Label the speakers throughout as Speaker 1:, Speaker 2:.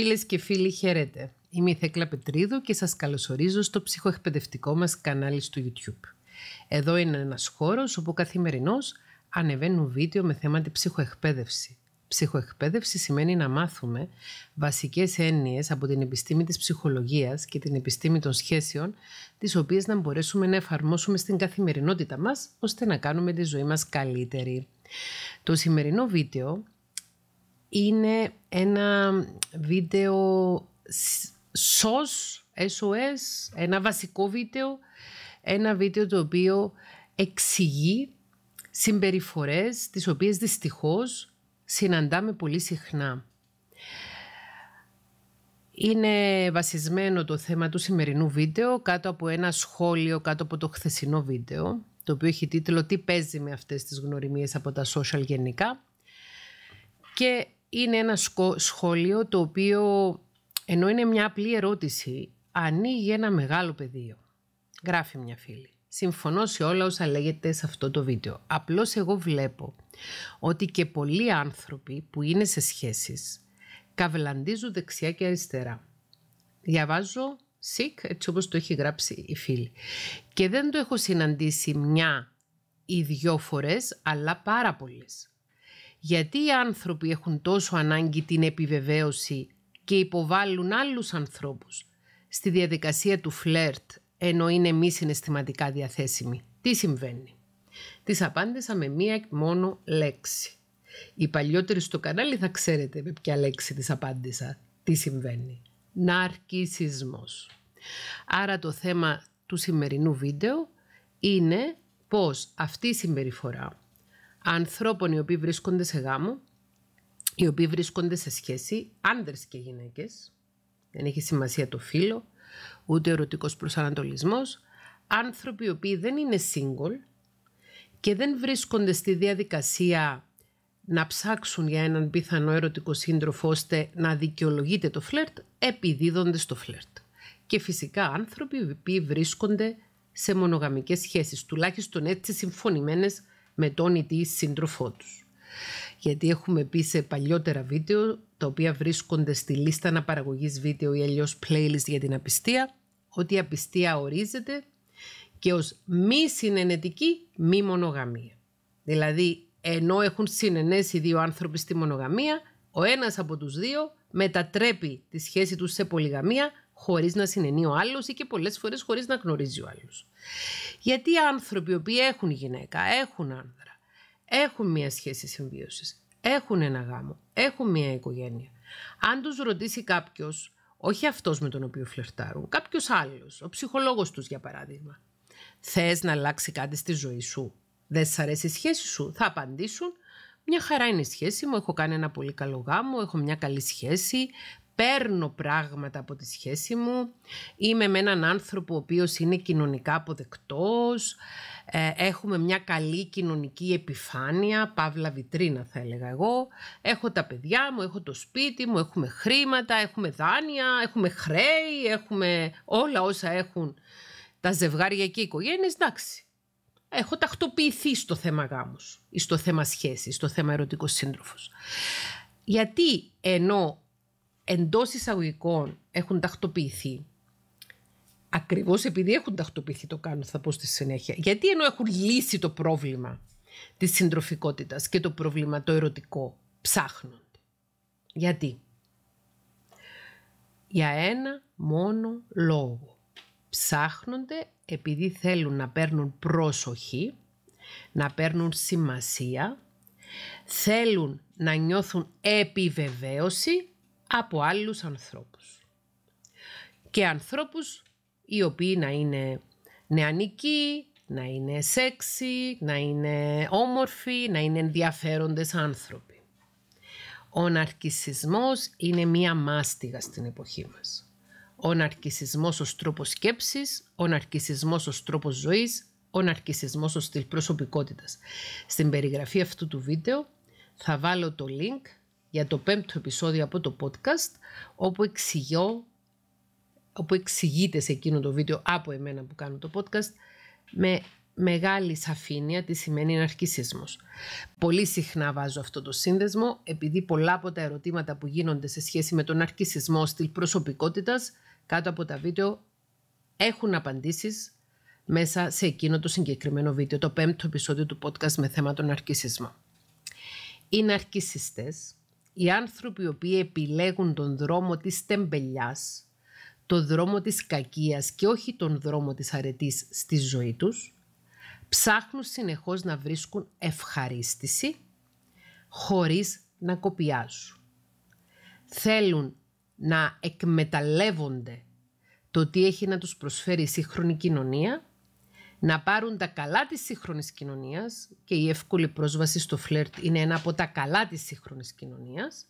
Speaker 1: Φίλες και φίλοι, χαίρετε. Είμαι η Θέκλα Πετρίδου και σας καλωσορίζω στο ψυχοεκπαιδευτικό μας κανάλι στο YouTube. Εδώ είναι ένας χώρος όπου καθημερινώς ανεβαίνουν βίντεο με θέμα τη ψυχοεκπαίδευση. Ψυχοεκπαίδευση σημαίνει να μάθουμε βασικές έννοιες από την επιστήμη της ψυχολογίας και την επιστήμη των σχέσεων, τις οποίες να μπορέσουμε να εφαρμόσουμε στην καθημερινότητα μας, ώστε να κάνουμε τη ζωή μας καλύτερη. Το σημερινό βίντεο είναι ένα βίντεο SOS, SOS, ένα βασικό βίντεο, ένα βίντεο το οποίο εξηγεί συμπεριφορές τις οποίες δυστυχώς συναντάμε πολύ συχνά. Είναι βασισμένο το θέμα του σημερινού βίντεο κάτω από ένα σχόλιο, κάτω από το χθεσινό βίντεο, το οποίο έχει τίτλο «Τι παίζει με αυτές τις γνωριμίες από τα social γενικά» και είναι ένα σχόλιο το οποίο, ενώ είναι μια απλή ερώτηση, ανοίγει ένα μεγάλο πεδίο. Γράφει μια φίλη. Συμφωνώ σε όλα όσα λέγεται σε αυτό το βίντεο. Απλώς εγώ βλέπω ότι και πολλοί άνθρωποι που είναι σε σχέσεις καβλαντίζουν δεξιά και αριστερά. Διαβάζω sick έτσι όπως το έχει γράψει η φίλη. Και δεν το έχω συναντήσει μια ή δυο φορές, αλλά πάρα πολλές γιατί οι άνθρωποι έχουν τόσο ανάγκη την επιβεβαίωση και υποβάλλουν άλλους ανθρώπους στη διαδικασία του φλερτ ενώ είναι μη συναισθηματικά διαθέσιμοι. Τι συμβαίνει. Τις απάντησα με μία μόνο λέξη. Οι παλιότεροι στο κανάλι θα ξέρετε με ποια λέξη της απάντησα. Τι συμβαίνει. Ναρκισισμός. Άρα το θέμα του σημερινού βίντεο είναι πως αυτή η συμπεριφορά ανθρώπων οι οποίοι βρίσκονται σε γάμο, οι οποίοι βρίσκονται σε σχέση, άνδρες και γυναίκες, δεν έχει σημασία το φίλο ούτε ερωτικός προσανατολισμός, άνθρωποι οι οποίοι δεν είναι single και δεν βρίσκονται στη διαδικασία να ψάξουν για έναν πιθανό ερωτικό σύντροφο ώστε να δικαιολογείται το φλερτ, επιδίδονται στο φλερτ. Και φυσικά άνθρωποι οι οποίοι βρίσκονται σε μονογαμικές σχέσεις, τουλάχιστον έτσι συμφωνημένες με τον ή τη σύντροφό τους. Γιατί έχουμε πει σε παλιότερα βίντεο, τα οποία βρίσκονται στη λίστα αναπαραγωγής βίντεο ή αλλιώς playlist για την απιστία, ότι η απιστία ορίζεται και ως μη συνενετική μη μονογαμία. Δηλαδή, ενώ έχουν συνενέσει δύο άνθρωποι στη μονογαμία, ο ένας από τους δύο μετατρέπει τη σχέση τους σε πολυγαμία χωρίς να συνενεί ο άλλος ή και πολλές φορές χωρίς να γνωρίζει ο άλλος. Γιατί οι άνθρωποι οι οποίοι έχουν γυναίκα, έχουν άνδρα, έχουν μια σχέση συμβίωσης, έχουν ένα γάμο, έχουν μια οικογένεια. Αν τους ρωτήσει κάποιος, όχι αυτός με τον οποίο φλερτάρουν, κάποιος άλλος, ο ψυχολόγος τους για παράδειγμα, θες να αλλάξει κάτι στη ζωή σου, δεν σ' αρέσει η σχέση σου, θα απαντήσουν μια χαρά είναι η σχέση μου, έχω κάνει ένα πολύ καλό γάμο, έχω μια καλή σχέση, παίρνω πράγματα από τη σχέση μου, είμαι με έναν άνθρωπο ο οποίος είναι κοινωνικά αποδεκτός, ε, έχουμε μια καλή κοινωνική επιφάνεια, παύλα βιτρίνα θα έλεγα εγώ, έχω τα παιδιά μου, έχω το σπίτι μου, έχουμε χρήματα, έχουμε δάνεια, έχουμε χρέη, έχουμε όλα όσα έχουν τα ζευγάρια και οι οικογένειες, εντάξει. Έχω τακτοποιηθεί στο θέμα γάμους, στο θέμα σχέσης, στο θέμα ερωτικός Γιατί ενώ Εντός εισαγωγικών έχουν τακτοποιηθεί Ακριβώς επειδή έχουν τακτοποιηθεί το κάνω θα πω στη συνέχεια. Γιατί ενώ έχουν λύσει το πρόβλημα της συντροφικότητας και το πρόβλημα το ερωτικό, ψάχνονται. Γιατί. Για ένα μόνο λόγο. Ψάχνονται επειδή θέλουν να παίρνουν πρόσοχη, να παίρνουν σημασία, θέλουν να νιώθουν επιβεβαίωση από άλλους ανθρώπους. Και ανθρώπους οι οποίοι να είναι νεανικοί, να είναι σεξι, να είναι όμορφοι, να είναι ενδιαφέροντες άνθρωποι. Ο ναρκισισμός είναι μία μάστιγα στην εποχή μας. Ο ναρκισισμός ως τρόπος σκέψης, ο ναρκισισμός ως τρόπος ζωής, ο ναρκισισμός ως στυλ προσωπικότητας. Στην περιγραφή αυτού του βίντεο θα βάλω το link για το πέμπτο επεισόδιο από το podcast όπου εξηγώ όπου εξηγείται σε εκείνο το βίντεο από εμένα που κάνω το podcast με μεγάλη σαφήνεια τι σημαίνει ναρκισισμός. Πολύ συχνά βάζω αυτό το σύνδεσμο επειδή πολλά από τα ερωτήματα που γίνονται σε σχέση με τον ναρκισισμό στυλ προσωπικότητας κάτω από τα βίντεο έχουν απαντήσεις μέσα σε εκείνο το συγκεκριμένο βίντεο, το πέμπτο επεισόδιο του podcast με θέμα τον ναρκισισμό. Οι ναρκισιστές οι άνθρωποι οι οποίοι επιλέγουν τον δρόμο της τεμπελιάς, τον δρόμο της κακίας και όχι τον δρόμο της αρετής στη ζωή τους, ψάχνουν συνεχώς να βρίσκουν ευχαρίστηση χωρίς να κοπιάζουν. Θέλουν να εκμεταλλεύονται το τι έχει να τους προσφέρει η σύγχρονη κοινωνία να πάρουν τα καλά της σύγχρονης κοινωνίας και η εύκολη πρόσβαση στο φλερτ είναι ένα από τα καλά της σύγχρονης κοινωνίας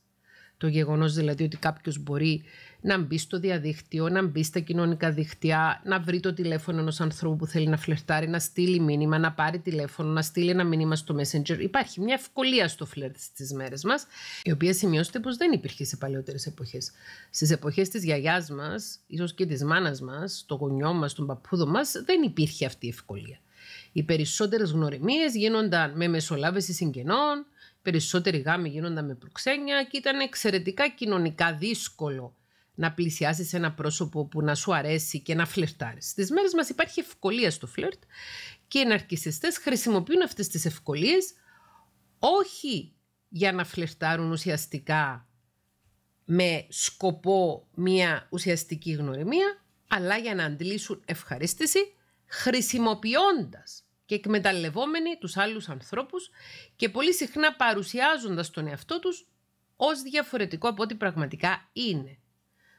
Speaker 1: το γεγονός δηλαδή ότι κάποιος μπορεί να μπει στο διαδίκτυο, να μπει στα κοινωνικά δίκτυα, να βρει το τηλέφωνο ενός ανθρώπου που θέλει να φλερτάρει, να στείλει μήνυμα, να πάρει τηλέφωνο, να στείλει ένα μήνυμα στο Messenger. Υπάρχει μια ευκολία στο φλερτ στις μέρες μας, η οποία σημειώστε πως δεν υπήρχε σε παλαιότερες εποχές. Στις εποχές της γιαγιάς μας, ίσως και της μάνας μας, το γονιό μας, τον παππούδο μας, δεν υπήρχε αυτή η ευκολία. Οι περισσότερες γνωριμίες γίνονταν με μεσολάβηση συγγενών, περισσότεροι γάμοι γίνονταν με προξένια και ήταν εξαιρετικά κοινωνικά δύσκολο να πλησιάσεις ένα πρόσωπο που να σου αρέσει και να φλερτάρεις. Στις μέρες μας υπάρχει ευκολία στο φλερτ και οι ναρκιστέ χρησιμοποιούν αυτές τις ευκολίες όχι για να φλερτάρουν ουσιαστικά με σκοπό μια ουσιαστική γνωριμία, αλλά για να αντλήσουν ευχαρίστηση χρησιμοποιώντας και εκμεταλλευόμενοι τους άλλους ανθρώπους και πολύ συχνά παρουσιάζοντας τον εαυτό τους ως διαφορετικό από ό,τι πραγματικά είναι.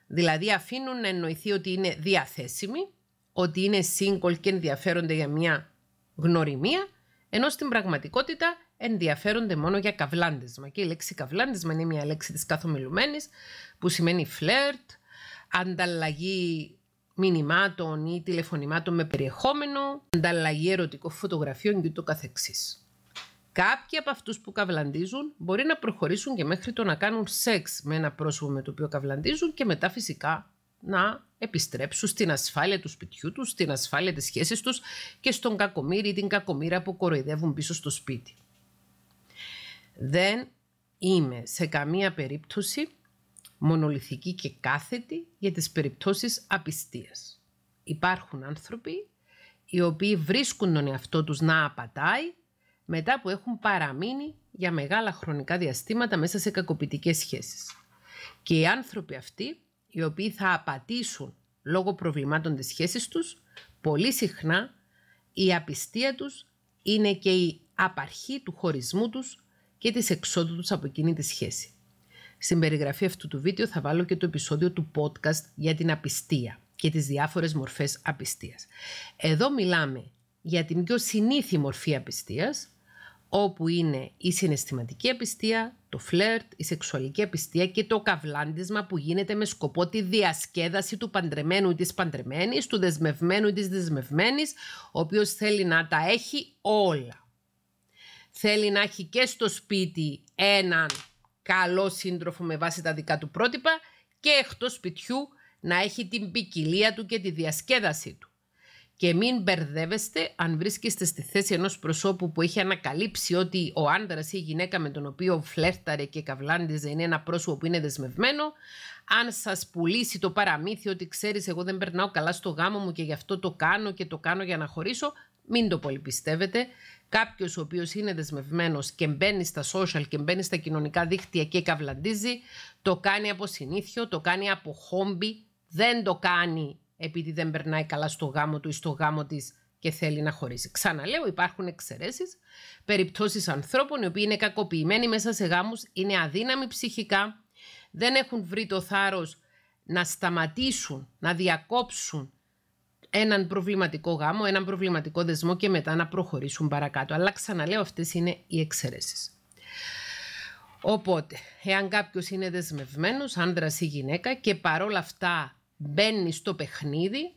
Speaker 1: Δηλαδή αφήνουν να εννοηθεί ότι είναι διαθέσιμοι, ότι είναι σύγκολ και ενδιαφέρονται για μια γνωριμία, ενώ στην πραγματικότητα ενδιαφέρονται μόνο για καβλάντισμα. Και η λέξη καβλάντισμα είναι μια λέξη της καθομιλουμένης που σημαίνει φλερτ, ανταλλαγή μηνυμάτων ή τηλεφωνημάτων με περιεχόμενο, ανταλλαγή ερωτικών φωτογραφιών και το καθεξής. Κάποιοι από αυτούς που καυλαντίζουν μπορεί να προχωρήσουν και μέχρι το να κάνουν σεξ με ένα πρόσωπο με το οποίο καβλαντίζουν και μετά φυσικά να επιστρέψουν στην ασφάλεια του σπιτιού τους, στην ασφάλεια της σχέσης τους και στον κακομύρι ή την κακομήρα που κοροϊδεύουν πίσω στο σπίτι. Δεν είμαι σε καμία περίπτωση μονολυθική και κάθετη για τις περιπτώσεις απιστίας. Υπάρχουν άνθρωποι οι οποίοι βρίσκουν τον εαυτό τους να απατάει μετά που έχουν παραμείνει για μεγάλα χρονικά διαστήματα μέσα σε κακοποιητικές σχέσεις. Και οι άνθρωποι αυτοί, οι οποίοι θα απατήσουν λόγω προβλημάτων της σχέσης τους, πολύ συχνά η απιστία τους είναι και η απαρχή του χωρισμού τους και της εξόδου τους από εκείνη τη σχέση. Στην περιγραφή αυτού του βίντεο θα βάλω και το επεισόδιο του podcast για την απιστία και τις διάφορες μορφές απιστίας. Εδώ μιλάμε για την πιο συνήθη μορφή απιστίας, όπου είναι η συναισθηματική απιστία, το φλερτ, η σεξουαλική απιστία και το καυλάντισμα που γίνεται με σκοπό τη διασκέδαση του παντρεμένου ή της παντρεμένης, του δεσμευμένου ή της δεσμευμένης, ο οποίος θέλει να τα έχει όλα. Θέλει να έχει και στο σπίτι έναν καλό σύντροφο με βάση τα δικά του πρότυπα και εκτός σπιτιού να έχει την ποικιλία του και τη διασκέδαση του. Και μην μπερδεύεστε αν βρίσκεστε στη θέση ενός προσώπου που έχει ανακαλύψει ότι ο άντρας ή η γυναίκα με τον οποίο φλέρταρε και καβλάντιζε είναι ένα πρόσωπο που είναι δεσμευμένο, αν σας πουλήσει το παραμύθι ότι ξέρεις εγώ δεν περνάω καλά στο γάμο μου και γι' αυτό το κάνω και το κάνω για να χωρίσω, μην το πολυπιστεύετε κάποιος ο οποίος είναι δεσμευμένος και μπαίνει στα social και μπαίνει στα κοινωνικά δίκτυα και καυλαντίζει, το κάνει από συνήθιο, το κάνει από χόμπι, δεν το κάνει επειδή δεν περνάει καλά στο γάμο του ή στο γάμο της και θέλει να χωρίσει. Ξαναλέω, υπάρχουν εξαιρέσεις, περιπτώσεις ανθρώπων οι οποίοι είναι κακοποιημένοι μέσα σε γάμους, είναι αδύναμοι ψυχικά, δεν έχουν βρει το θάρρος να σταματήσουν, να διακόψουν έναν προβληματικό γάμο, έναν προβληματικό δεσμό και μετά να προχωρήσουν παρακάτω. Αλλά ξαναλέω, αυτές είναι οι εξαιρέσεις. Οπότε, εάν κάποιος είναι δεσμευμένος, άνδρας ή γυναίκα και παρόλα αυτά μπαίνει στο παιχνίδι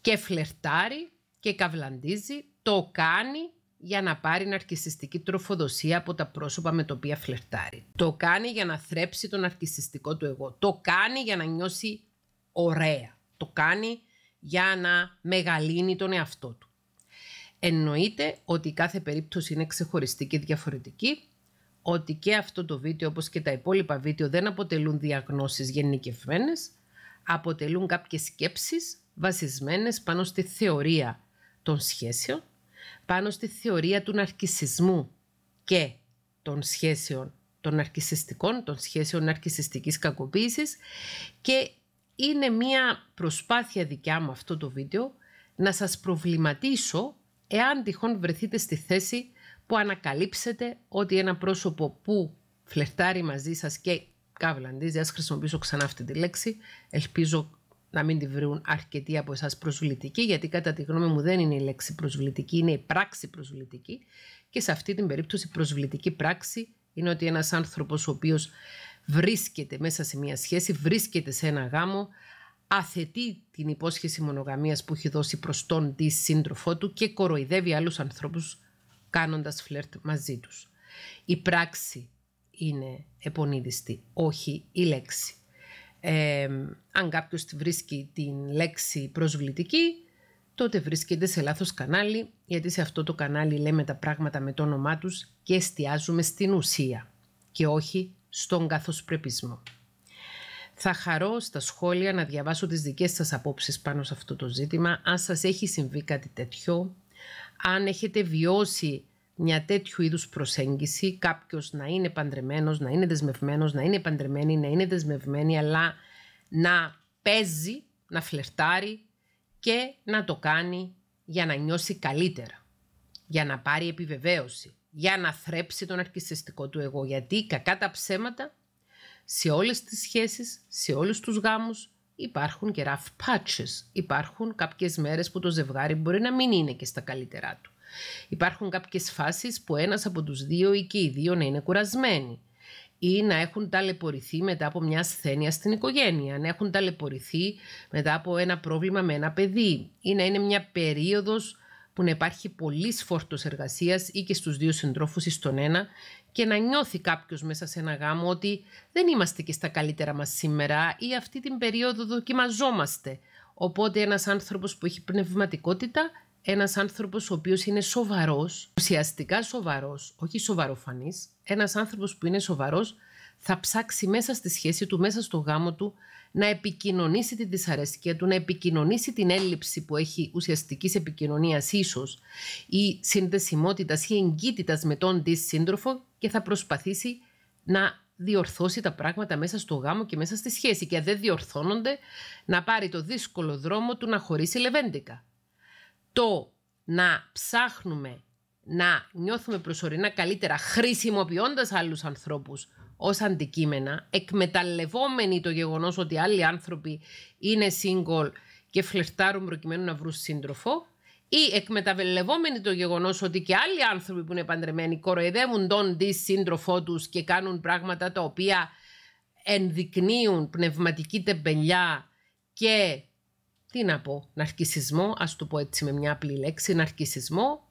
Speaker 1: και φλερτάρει και καυλαντίζει, το κάνει για να πάρει ναρκισιστική τροφοδοσία από τα πρόσωπα με τα οποία φλερτάρει. Το κάνει για να θρέψει τον ναρκισιστικό του εγώ. Το κάνει για να νιώσει ωραία. Το κάνει για να μεγαλύνει τον εαυτό του. Εννοείται ότι κάθε περίπτωση είναι ξεχωριστή και διαφορετική, ότι και αυτό το βίντεο όπως και τα υπόλοιπα βίντεο δεν αποτελούν διαγνώσεις γενικευμένες, αποτελούν κάποιες σκέψεις βασισμένες πάνω στη θεωρία των σχέσεων, πάνω στη θεωρία του ναρκισισμού και των σχέσεων των ναρκισιστικών, των σχέσεων ναρκισιστικής κακοποίησης και είναι μία προσπάθεια δικιά μου αυτό το βίντεο να σας προβληματίσω εάν τυχόν βρεθείτε στη θέση που ανακαλύψετε ότι ένα πρόσωπο που φλερτάρει μαζί σας και καβλαντίζει, ας χρησιμοποιήσω ξανά αυτή τη λέξη, ελπίζω να μην τη βρουν αρκετοί από εσάς προσβλητικοί, γιατί κατά τη γνώμη μου δεν είναι η λέξη προσβλητική, είναι η πράξη προσβλητική και σε αυτή την περίπτωση προσβλητική πράξη είναι ότι ένας άνθρωπος ο οποίος βρίσκεται μέσα σε μια σχέση, βρίσκεται σε ένα γάμο, αθετεί την υπόσχεση μονογαμίας που έχει δώσει προς τον τη σύντροφό του και κοροϊδεύει άλλους ανθρώπους κάνοντας φλερτ μαζί τους. Η πράξη είναι επονίδιστη, όχι η λέξη. αν κάποιος βρίσκει την λέξη προσβλητική, τότε βρίσκεται σε λάθος κανάλι, γιατί σε αυτό το κανάλι λέμε τα πράγματα με το όνομά τους και εστιάζουμε στην ουσία και όχι στον καθοσπρεπισμό. Θα χαρώ στα σχόλια να διαβάσω τις δικές σας απόψεις πάνω σε αυτό το ζήτημα, αν σας έχει συμβεί κάτι τέτοιο, αν έχετε βιώσει μια τέτοιου είδους προσέγγιση, κάποιος να είναι παντρεμένος, να είναι δεσμευμένος, να είναι παντρεμένη, να είναι δεσμευμένη, αλλά να παίζει, να φλερτάρει και να το κάνει για να νιώσει καλύτερα, για να πάρει επιβεβαίωση, για να θρέψει τον αρκισιστικό του εγώ. Γιατί κακά τα ψέματα σε όλες τις σχέσεις, σε όλους τους γάμους υπάρχουν και rough patches. Υπάρχουν κάποιες μέρες που το ζευγάρι μπορεί να μην είναι και στα καλύτερά του. Υπάρχουν κάποιες φάσεις που ένας από τους δύο ή και οι δύο να είναι κουρασμένοι ή να έχουν ταλαιπωρηθεί μετά από μια ασθένεια στην οικογένεια, να έχουν ταλαιπωρηθεί μετά από ένα πρόβλημα με ένα παιδί ή να είναι μια περίοδος που να υπάρχει πολύς φόρτος εργασίας ή και στους δύο συντρόφους ή στον ένα και να νιώθει κάποιος μέσα σε ένα γάμο ότι δεν είμαστε και στα καλύτερα μας σήμερα ή αυτή την περίοδο δοκιμαζόμαστε. Οπότε ένας άνθρωπος που έχει πνευματικότητα, ένας άνθρωπος ο οποίος είναι σοβαρός, ουσιαστικά σοβαρός, όχι σοβαροφανής, ένας άνθρωπος που είναι σοβαρός θα ψάξει μέσα στη σχέση του, μέσα στο γάμο του, να επικοινωνήσει την δυσαρέσκεια του, να επικοινωνήσει την έλλειψη που έχει ουσιαστικής επικοινωνίας ίσως ή συνδεσιμότητας ή εγκύτητας με τον τη σύντροφο και θα προσπαθήσει να διορθώσει τα πράγματα μέσα στο γάμο και μέσα στη σχέση και αν δεν διορθώνονται να πάρει το δύσκολο δρόμο του να χωρίσει λεβέντικα. Το να ψάχνουμε να νιώθουμε προσωρινά καλύτερα χρησιμοποιώντας άλλους ανθρώπους ως αντικείμενα, εκμεταλλευόμενοι το γεγονός ότι άλλοι άνθρωποι είναι single και φλερτάρουν προκειμένου να βρουν σύντροφο, ή εκμεταλλευόμενοι το γεγονός ότι και άλλοι άνθρωποι που είναι παντρεμένοι κοροϊδεύουν τον τη σύντροφό τους και κάνουν πράγματα τα οποία ενδεικνύουν πνευματική τεμπελιά και τι να πω, ναρκισισμό, ας το πω έτσι με μια απλή λέξη, ναρκισισμό,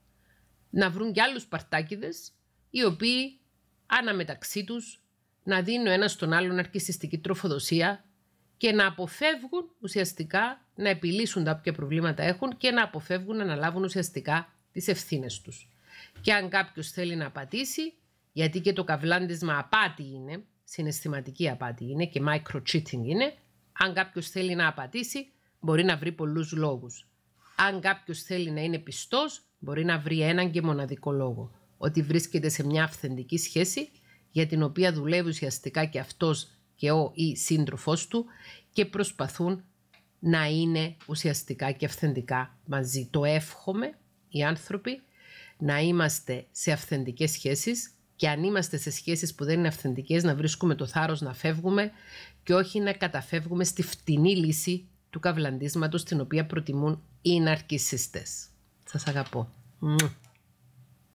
Speaker 1: να βρουν και άλλους παρτάκιδες οι οποίοι αναμεταξύ τους να δίνουν ένας στον άλλον αρκιστική τροφοδοσία και να αποφεύγουν ουσιαστικά να επιλύσουν τα όποια προβλήματα έχουν και να αποφεύγουν να αναλάβουν ουσιαστικά τις ευθύνες τους. Και αν κάποιος θέλει να απατήσει, γιατί και το καβλάντισμα απάτη είναι, συναισθηματική απάτη είναι και micro-cheating είναι, αν κάποιος θέλει να απατήσει, μπορεί να βρει πολλούς λόγους. Αν κάποιος θέλει να είναι πιστός, μπορεί να βρει έναν και μοναδικό λόγο. Ότι βρίσκεται σε μια αυθεντική σχέση για την οποία δουλεύει ουσιαστικά και αυτός και ο ή σύντροφός του και προσπαθούν να είναι ουσιαστικά και αυθεντικά μαζί. Το εύχομαι οι άνθρωποι να είμαστε σε αυθεντικές σχέσεις και αν είμαστε σε σχέσεις που δεν είναι αυθεντικές να βρίσκουμε το θάρρος να φεύγουμε και όχι να καταφεύγουμε στη φτηνή λύση του καυλαντίσματος την οποία προτιμούν οι ναρκισίστες. Σας αγαπώ.